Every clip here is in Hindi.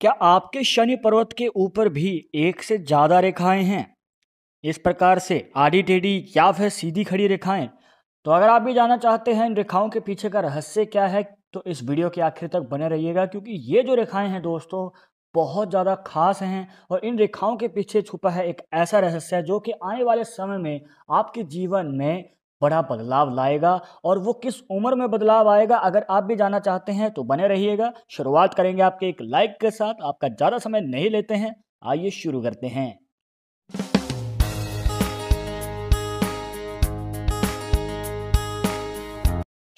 क्या आपके शनि पर्वत के ऊपर भी एक से ज़्यादा रेखाएं हैं इस प्रकार से आड़ी टेढ़ी या फिर सीधी खड़ी रेखाएं तो अगर आप भी जानना चाहते हैं इन रेखाओं के पीछे का रहस्य क्या है तो इस वीडियो के आखिर तक बने रहिएगा क्योंकि ये जो रेखाएं हैं दोस्तों बहुत ज़्यादा खास हैं और इन रेखाओं के पीछे छुपा है एक ऐसा रहस्य जो कि आने वाले समय में आपके जीवन में बड़ा बदलाव लाएगा और वो किस उम्र में बदलाव आएगा अगर आप भी जाना चाहते हैं तो बने रहिएगा शुरुआत करेंगे आपके एक लाइक के साथ आपका ज़्यादा समय नहीं लेते हैं आइए शुरू करते हैं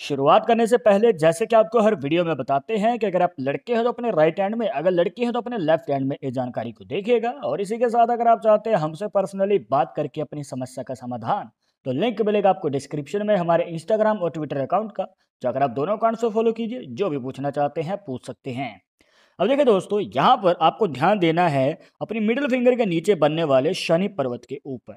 शुरुआत करने से पहले जैसे कि आपको हर वीडियो में बताते हैं कि अगर आप लड़के हैं तो अपने राइट हैंड में अगर लड़की हैं तो अपने लेफ्ट हैंड में इस जानकारी को देखिएगा और इसी के साथ अगर आप चाहते हैं हमसे पर्सनली बात करके अपनी समस्या का समाधान तो लिंक मिलेगा आपको डिस्क्रिप्शन में हमारे इंस्टाग्राम और ट्विटर अकाउंट का जो अगर आप दोनों अकाउंट से फॉलो कीजिए जो भी पूछना चाहते हैं पूछ सकते हैं अब देखिए दोस्तों यहाँ पर आपको ध्यान देना है अपनी मिडिल फिंगर के नीचे बनने वाले शनि पर्वत के ऊपर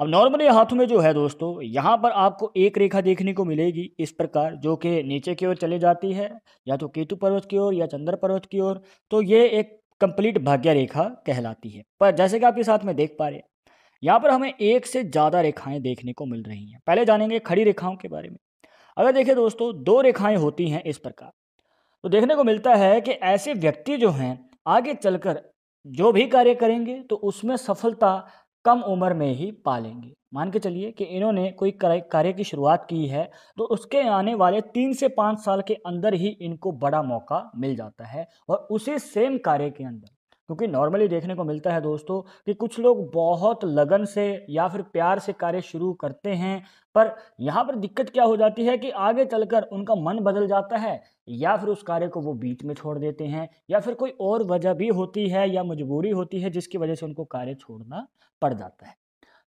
अब नॉर्मली हाथों में जो है दोस्तों यहाँ पर आपको एक रेखा देखने को मिलेगी इस प्रकार जो कि नीचे की ओर चली जाती है या तो केतु पर्वत की ओर या चंद्र पर्वत की ओर तो ये एक कंप्लीट भाग्य रेखा कहलाती है पर जैसे कि आप इस हाथ में देख पा रहे हैं यहाँ पर हमें एक से ज़्यादा रेखाएं देखने को मिल रही हैं पहले जानेंगे खड़ी रेखाओं के बारे में अगर देखें दोस्तों दो रेखाएं होती हैं इस प्रकार तो देखने को मिलता है कि ऐसे व्यक्ति जो हैं आगे चलकर जो भी कार्य करेंगे तो उसमें सफलता कम उम्र में ही पालेंगे मान के चलिए कि इन्होंने कोई कार्य की शुरुआत की है तो उसके आने वाले तीन से पाँच साल के अंदर ही इनको बड़ा मौका मिल जाता है और उसी सेम कार्य के अंदर क्योंकि नॉर्मली देखने को मिलता है दोस्तों कि कुछ लोग बहुत लगन से या फिर प्यार से कार्य शुरू करते हैं पर यहाँ पर दिक्कत क्या हो जाती है कि आगे चलकर उनका मन बदल जाता है या फिर उस कार्य को वो बीच में छोड़ देते हैं या फिर कोई और वजह भी होती है या मजबूरी होती है जिसकी वजह से उनको कार्य छोड़ना पड़ जाता है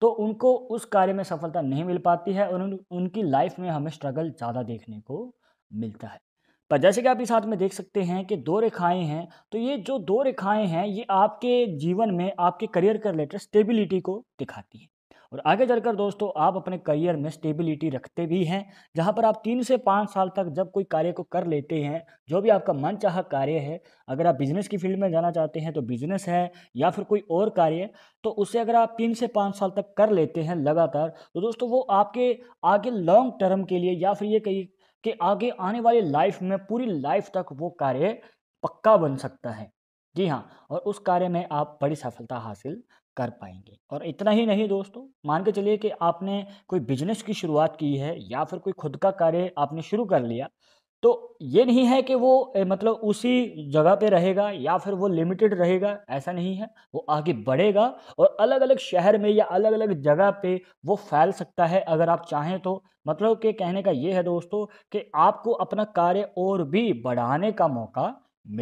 तो उनको उस कार्य में सफलता नहीं मिल पाती है और उन, उनकी लाइफ में हमें स्ट्रगल ज़्यादा देखने को मिलता है पर जैसे कि आप इस हाथ में देख सकते हैं कि दो रेखाएं हैं तो ये जो दो रेखाएं हैं ये आपके जीवन में आपके करियर के रिलेटेड स्टेबिलिटी को दिखाती हैं और आगे चलकर दोस्तों आप अपने करियर में स्टेबिलिटी रखते भी हैं जहाँ पर आप तीन से पाँच साल तक जब कोई कार्य को कर लेते हैं जो भी आपका मन चाह कार्य है अगर आप बिजनेस की फील्ड में जाना चाहते हैं तो बिजनेस है या फिर कोई और कार्य तो उसे अगर आप तीन से पाँच साल तक कर लेते हैं लगातार तो दोस्तों वो आपके आगे लॉन्ग टर्म के लिए या फिर ये कही कि आगे आने वाली लाइफ में पूरी लाइफ तक वो कार्य पक्का बन सकता है जी हाँ और उस कार्य में आप बड़ी सफलता हासिल कर पाएंगे और इतना ही नहीं दोस्तों मान के चलिए कि आपने कोई बिजनेस की शुरुआत की है या फिर कोई खुद का कार्य आपने शुरू कर लिया तो ये नहीं है कि वो मतलब उसी जगह पे रहेगा या फिर वो लिमिटेड रहेगा ऐसा नहीं है वो आगे बढ़ेगा और अलग अलग शहर में या अलग अलग जगह पे वो फैल सकता है अगर आप चाहें तो मतलब के कहने का ये है दोस्तों कि आपको अपना कार्य और भी बढ़ाने का मौका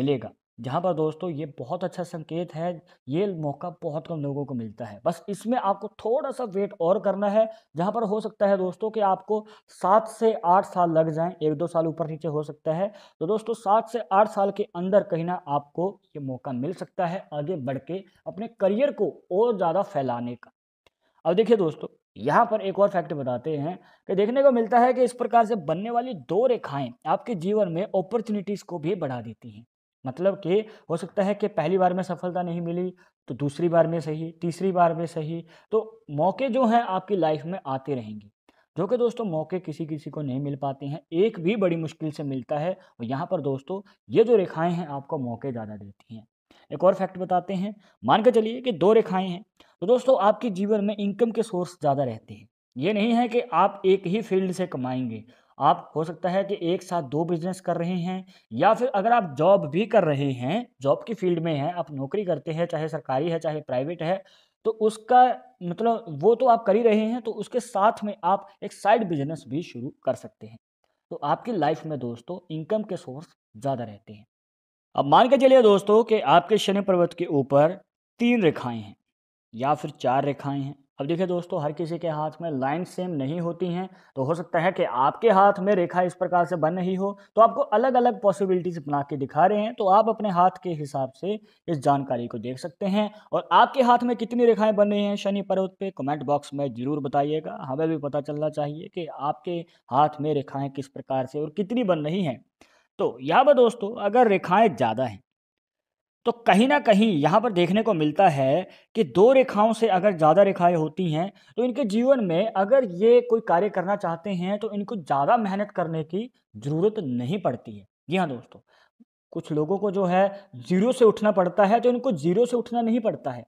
मिलेगा जहाँ पर दोस्तों ये बहुत अच्छा संकेत है ये मौका बहुत कम लोगों को मिलता है बस इसमें आपको थोड़ा सा वेट और करना है जहाँ पर हो सकता है दोस्तों कि आपको सात से आठ साल लग जाएं एक दो साल ऊपर नीचे हो सकता है तो दोस्तों सात से आठ साल के अंदर कहीं ना आपको ये मौका मिल सकता है आगे बढ़ के अपने करियर को और ज़्यादा फैलाने का अब देखिए दोस्तों यहाँ पर एक और फैक्ट बताते हैं कि देखने को मिलता है कि इस प्रकार से बनने वाली दो रेखाएँ आपके जीवन में अपॉर्चुनिटीज़ को भी बढ़ा देती हैं मतलब कि हो सकता है कि पहली बार में सफलता नहीं मिली तो दूसरी बार में सही तीसरी बार में सही तो मौके जो हैं आपकी लाइफ में आते रहेंगे जो कि दोस्तों मौके किसी किसी को नहीं मिल पाते हैं एक भी बड़ी मुश्किल से मिलता है और यहाँ पर दोस्तों ये जो रेखाएं हैं आपको मौके ज़्यादा देती हैं एक और फैक्ट बताते हैं मान के चलिए कि दो रेखाएं हैं तो दोस्तों आपके जीवन में इनकम के सोर्स ज़्यादा रहते हैं ये नहीं है कि आप एक ही फील्ड से कमाएंगे आप हो सकता है कि एक साथ दो बिजनेस कर रहे हैं या फिर अगर आप जॉब भी कर रहे हैं जॉब की फील्ड में हैं आप नौकरी करते हैं चाहे सरकारी है चाहे प्राइवेट है तो उसका मतलब वो तो आप कर ही रहे हैं तो उसके साथ में आप एक साइड बिजनेस भी शुरू कर सकते हैं तो आपकी लाइफ में दोस्तों इनकम के सोर्स ज़्यादा रहते हैं अब मान के चलिए दोस्तों कि आपके शनि पर्वत के ऊपर तीन रेखाएं हैं या फिर चार रेखाएं हैं अब देखिए दोस्तों हर किसी के हाथ में लाइन सेम नहीं होती हैं तो हो सकता है कि आपके हाथ में रेखा इस प्रकार से बन रही हो तो आपको अलग अलग पॉसिबिलिटीज बना के दिखा रहे हैं तो आप अपने हाथ के हिसाब से इस जानकारी को देख सकते हैं और आपके हाथ में कितनी रेखाएं बन रही हैं शनि पर्वत पे कमेंट बॉक्स में ज़रूर बताइएगा हमें भी पता चलना चाहिए कि आपके हाथ में रेखाएं किस प्रकार से और कितनी बन रही हैं तो यहाँ पर दोस्तों अगर रेखाएं ज़्यादा हैं तो कहीं ना कहीं यहाँ पर देखने को मिलता है कि दो रेखाओं से अगर ज़्यादा रेखाएं होती हैं तो इनके जीवन में अगर ये कोई कार्य करना चाहते हैं तो इनको ज़्यादा मेहनत करने की ज़रूरत नहीं पड़ती है जी हाँ दोस्तों कुछ लोगों को जो है ज़ीरो से उठना पड़ता है तो इनको ज़ीरो से उठना नहीं पड़ता है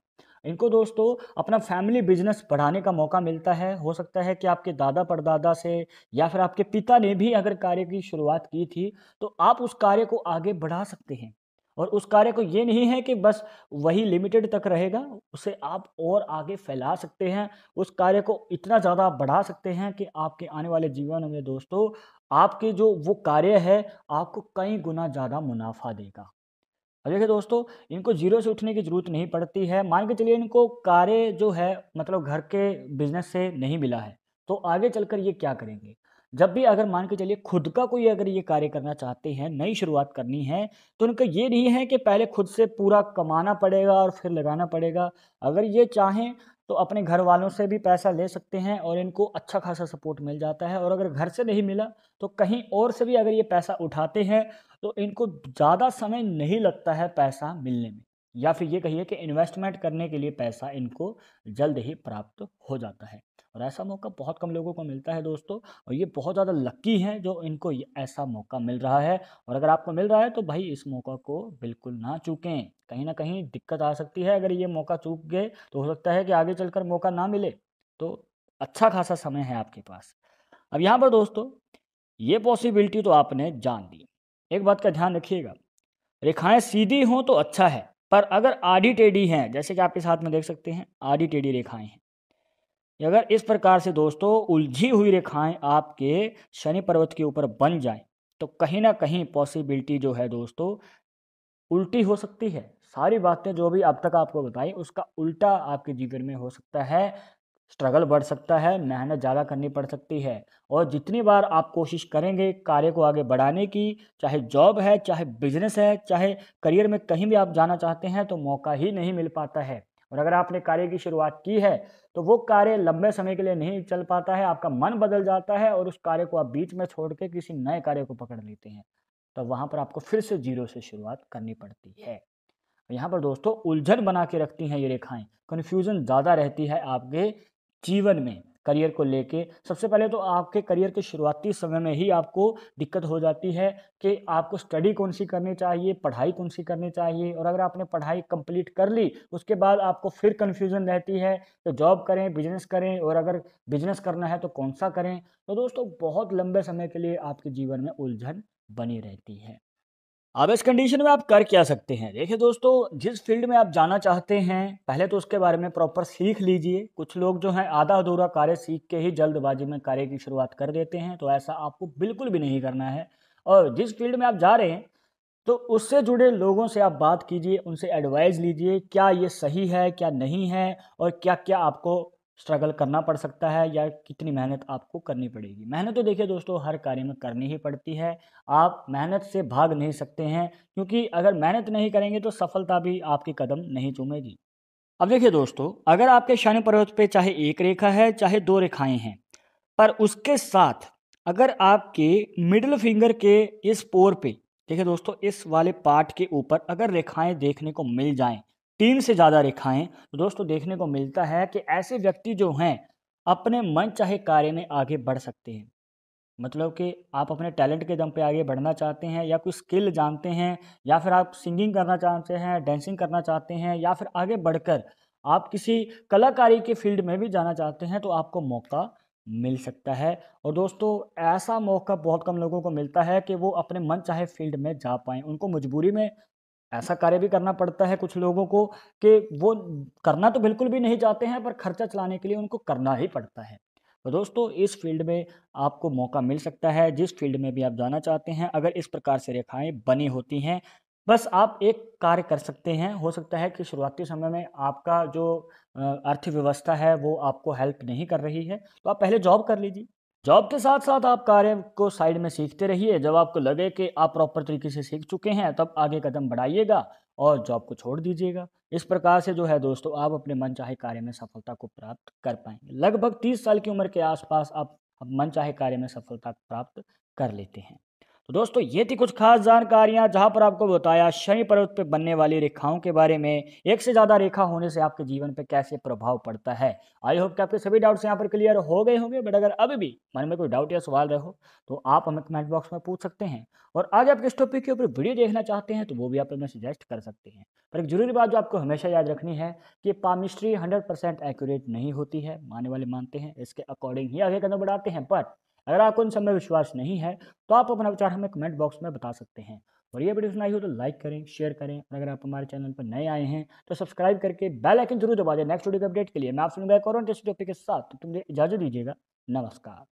इनको दोस्तों अपना फैमिली बिजनेस बढ़ाने का मौका मिलता है हो सकता है कि आपके दादा परदादा से या फिर आपके पिता ने भी अगर कार्य की शुरुआत की थी तो आप उस कार्य को आगे बढ़ा सकते हैं और उस कार्य को ये नहीं है कि बस वही लिमिटेड तक रहेगा उसे आप और आगे फैला सकते हैं उस कार्य को इतना ज़्यादा बढ़ा सकते हैं कि आपके आने वाले जीवन में दोस्तों आपके जो वो कार्य है आपको कई गुना ज़्यादा मुनाफा देगा अब देखिए दोस्तों इनको जीरो से उठने की ज़रूरत नहीं पड़ती है मान के चलिए इनको कार्य जो है मतलब घर के बिजनेस से नहीं मिला है तो आगे चलकर ये क्या करेंगे जब भी अगर मान के चलिए खुद का कोई अगर ये कार्य करना चाहते हैं नई शुरुआत करनी है तो उनका ये नहीं है कि पहले खुद से पूरा कमाना पड़ेगा और फिर लगाना पड़ेगा अगर ये चाहें तो अपने घर वालों से भी पैसा ले सकते हैं और इनको अच्छा खासा सपोर्ट मिल जाता है और अगर घर से नहीं मिला तो कहीं और से भी अगर ये पैसा उठाते हैं तो इनको ज़्यादा समय नहीं लगता है पैसा मिलने में या फिर ये कहिए कि इन्वेस्टमेंट करने के लिए पैसा इनको जल्द ही प्राप्त हो जाता है और ऐसा मौका बहुत कम लोगों को मिलता है दोस्तों और ये बहुत ज़्यादा लकी हैं जो इनको ऐसा मौका मिल रहा है और अगर आपको मिल रहा है तो भाई इस मौका को बिल्कुल ना चूकें कहीं ना कहीं दिक्कत आ सकती है अगर ये मौका चूक गए तो हो सकता है कि आगे चलकर मौका ना मिले तो अच्छा खासा समय है आपके पास अब यहाँ पर दोस्तों ये पॉसिबिलिटी तो आपने जान दी एक बात का ध्यान रखिएगा रेखाएँ सीधी हों तो अच्छा है पर अगर आडी टेढ़ी हैं जैसे कि आपके साथ में देख सकते हैं आडी टेढ़ी रेखाएं हैं अगर इस प्रकार से दोस्तों उलझी हुई रेखाएं आपके शनि पर्वत के ऊपर बन जाएं तो कहीं ना कहीं पॉसिबिलिटी जो है दोस्तों उल्टी हो सकती है सारी बातें जो भी अब तक आपको बताई उसका उल्टा आपके जीवन में हो सकता है स्ट्रगल बढ़ सकता है मेहनत ज़्यादा करनी पड़ सकती है और जितनी बार आप कोशिश करेंगे कार्य को आगे बढ़ाने की चाहे जॉब है चाहे बिजनेस है चाहे करियर में कहीं भी आप जाना चाहते हैं तो मौका ही नहीं मिल पाता है और अगर आपने कार्य की शुरुआत की है तो वो कार्य लंबे समय के लिए नहीं चल पाता है आपका मन बदल जाता है और उस कार्य को आप बीच में छोड़ के किसी नए कार्य को पकड़ लेते हैं तो वहाँ पर आपको फिर से जीरो से शुरुआत करनी पड़ती है यहाँ पर दोस्तों उलझन बना के रखती हैं ये रेखाएं कन्फ्यूज़न ज़्यादा रहती है आपके जीवन में करियर को लेके सबसे पहले तो आपके करियर के शुरुआती समय में ही आपको दिक्कत हो जाती है कि आपको स्टडी कौन सी करनी चाहिए पढ़ाई कौन सी करनी चाहिए और अगर आपने पढ़ाई कंप्लीट कर ली उसके बाद आपको फिर कन्फ्यूज़न रहती है तो जॉब करें बिजनेस करें और अगर बिजनेस करना है तो कौन सा करें तो दोस्तों बहुत लंबे समय के लिए आपके जीवन में उलझन बनी रहती है अब इस कंडीशन में आप कर क्या सकते हैं देखिए दोस्तों जिस फील्ड में आप जाना चाहते हैं पहले तो उसके बारे में प्रॉपर सीख लीजिए कुछ लोग जो हैं आधा अधूरा कार्य सीख के ही जल्दबाजी में कार्य की शुरुआत कर देते हैं तो ऐसा आपको बिल्कुल भी नहीं करना है और जिस फील्ड में आप जा रहे हैं तो उससे जुड़े लोगों से आप बात कीजिए उनसे एडवाइज़ लीजिए क्या ये सही है क्या नहीं है और क्या क्या आपको स्ट्रगल करना पड़ सकता है या कितनी मेहनत आपको करनी पड़ेगी मेहनत तो देखिए दोस्तों हर कार्य में करनी ही पड़ती है आप मेहनत से भाग नहीं सकते हैं क्योंकि अगर मेहनत नहीं करेंगे तो सफलता भी आपके कदम नहीं चूमेगी अब देखिए दोस्तों अगर आपके शनि पर्वत पे चाहे एक रेखा है चाहे दो रेखाएं हैं पर उसके साथ अगर आपके मिडिल फिंगर के इस पोर पे देखिए दोस्तों इस वाले पार्ट के ऊपर अगर रेखाएं देखने को मिल जाएं तीन से ज़्यादा रेखाएं तो दोस्तों देखने को मिलता है कि ऐसे व्यक्ति जो हैं अपने मन चाहे कार्य में आगे बढ़ सकते हैं मतलब कि आप अपने टैलेंट के दम पे आगे बढ़ना चाहते हैं या कोई स्किल जानते हैं या फिर आप सिंगिंग करना चाहते हैं डांसिंग करना चाहते हैं या फिर आगे बढ़कर आप किसी कलाकारी के फील्ड में भी जाना चाहते हैं तो आपको मौका मिल सकता है और दोस्तों ऐसा मौका बहुत कम लोगों को मिलता है कि वो अपने मन चाहे फील्ड में जा पाएँ उनको मजबूरी में ऐसा कार्य भी करना पड़ता है कुछ लोगों को कि वो करना तो बिल्कुल भी नहीं चाहते हैं पर खर्चा चलाने के लिए उनको करना ही पड़ता है तो दोस्तों इस फील्ड में आपको मौका मिल सकता है जिस फील्ड में भी आप जाना चाहते हैं अगर इस प्रकार से रेखाएं बनी होती हैं बस आप एक कार्य कर सकते हैं हो सकता है कि शुरुआती समय में आपका जो अर्थव्यवस्था है वो आपको हेल्प नहीं कर रही है तो आप पहले जॉब कर लीजिए जॉब के साथ साथ आप कार्य को साइड में सीखते रहिए जब आपको लगे कि आप प्रॉपर तरीके से सीख चुके हैं तब आगे कदम बढ़ाइएगा और जॉब को छोड़ दीजिएगा इस प्रकार से जो है दोस्तों आप अपने मन चाहे कार्य में सफलता को प्राप्त कर पाएंगे लगभग तीस साल की उम्र के आसपास आप मन चाहे कार्य में सफलता प्राप्त कर लेते हैं तो दोस्तों ये थी कुछ खास जानकारियां जहां पर आपको बताया शनि पर्वत पर बनने वाली रेखाओं के बारे में एक से ज़्यादा रेखा होने से आपके जीवन पर कैसे प्रभाव पड़ता है आई होप कि आपके सभी डाउट्स यहाँ पर क्लियर हो गए होंगे बट अगर अभी भी मन में कोई डाउट या सवाल रहे हो तो आप हमें कमेंट बॉक्स में पूछ सकते हैं और आज आप किस टॉपिक के ऊपर वीडियो देखना चाहते हैं तो वो भी आप हमें सजेस्ट कर सकते हैं पर एक जरूरी बात जो आपको हमेशा याद रखनी है कि पामिस्ट्री हंड्रेड परसेंट एक्यूरेट नहीं होती है माने वाले मानते हैं इसके अकॉर्डिंग ही आगे कदम बढ़ाते हैं बट अगर आपको इन सब में विश्वास नहीं है तो आप अपना विचार हमें कमेंट बॉक्स में बता सकते हैं और ये वीडियो सुनाई हो तो लाइक करें शेयर करें और अगर आप हमारे चैनल पर नए आए हैं तो सब्सक्राइब करके बेल आइकन जरूर दबा दें नेक्स्ट वीडियो के अपडेट के लिए मैं आप सुनूंगा एक टेस्ट टॉपिक के साथ तो तुम इजाज़त दीजिएगा नमस्कार